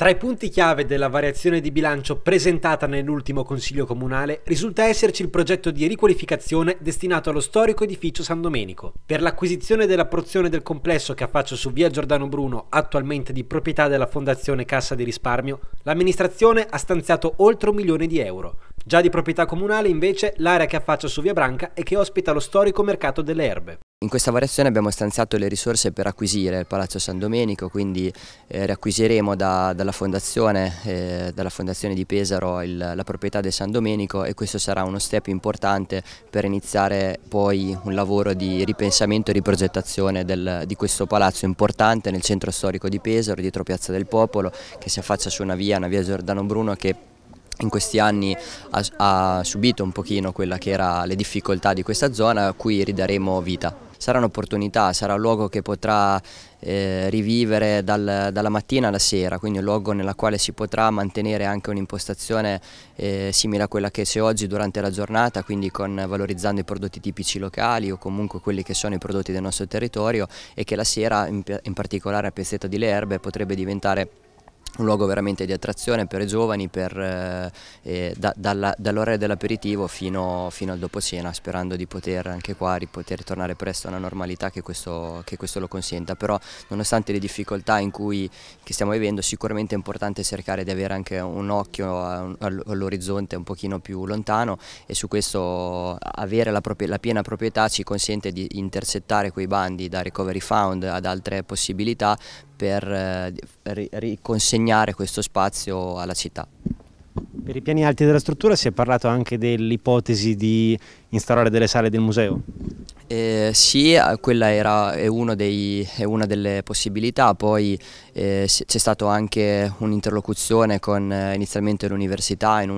Tra i punti chiave della variazione di bilancio presentata nell'ultimo Consiglio Comunale risulta esserci il progetto di riqualificazione destinato allo storico edificio San Domenico. Per l'acquisizione della porzione del complesso che affaccia su via Giordano Bruno, attualmente di proprietà della Fondazione Cassa di Risparmio, l'amministrazione ha stanziato oltre un milione di euro. Già di proprietà comunale invece l'area che affaccia su via Branca e che ospita lo storico mercato delle erbe. In questa variazione abbiamo stanziato le risorse per acquisire il Palazzo San Domenico, quindi eh, riacquisiremo da, dalla, fondazione, eh, dalla, fondazione, di Pesaro il, la proprietà del San Domenico e questo sarà uno step importante per iniziare poi un lavoro di ripensamento e riprogettazione del, di questo palazzo importante nel centro storico di Pesaro, dietro Piazza del Popolo, che si affaccia su una via, una via Giordano Bruno che in questi anni ha, ha subito un pochino quella che era le difficoltà di questa zona, a cui ridaremo vita sarà un'opportunità, sarà un luogo che potrà eh, rivivere dal, dalla mattina alla sera, quindi un luogo nella quale si potrà mantenere anche un'impostazione eh, simile a quella che c'è oggi durante la giornata, quindi con, valorizzando i prodotti tipici locali o comunque quelli che sono i prodotti del nostro territorio e che la sera, in, in particolare a Piazzetta di Le Erbe, potrebbe diventare un luogo veramente di attrazione per i giovani per, eh, da, dalla, dall'orario dell'aperitivo fino, fino, al dopo cena sperando di poter anche qua di poter tornare presto a una normalità che questo, che questo, lo consenta. però nonostante le difficoltà in cui stiamo vivendo sicuramente è importante cercare di avere anche un occhio all'orizzonte un pochino più lontano e su questo avere la, propria, la piena proprietà ci consente di intercettare quei bandi da recovery fund ad altre possibilità per eh, eh, riconsegnare questo spazio alla città. Per i piani alti della struttura si è parlato anche dell'ipotesi di installare delle sale del museo? Eh, sì, eh, quella era, è, dei, è, una delle possibilità, poi eh, c'è stata anche un'interlocuzione con eh, inizialmente l'università in,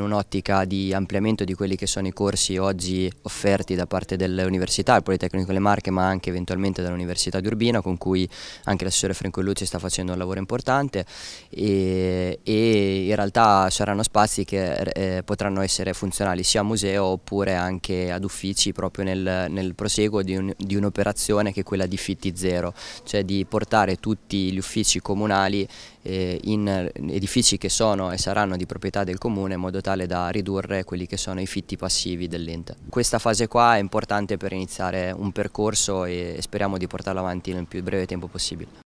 un'ottica di ampliamento di quelli che sono i corsi oggi offerti da parte dell'università, il Politecnico delle Marche ma anche eventualmente dall'Università di Urbino con cui anche l'assessore Franco Francollucci sta facendo un lavoro importante e, e in realtà saranno spazi che eh, potranno essere funzionali sia a museo oppure anche ad uffici proprio nel, nel proseguo di, un'operazione che è quella di Fitti Zero, cioè di portare tutti gli uffici comunali eh, in edifici che sono e saranno di proprietà del comune in modo tale da ridurre quelli che sono i fitti passivi dell'ente. Questa fase qua è importante per iniziare un percorso e speriamo di portarlo avanti nel più breve tempo possibile.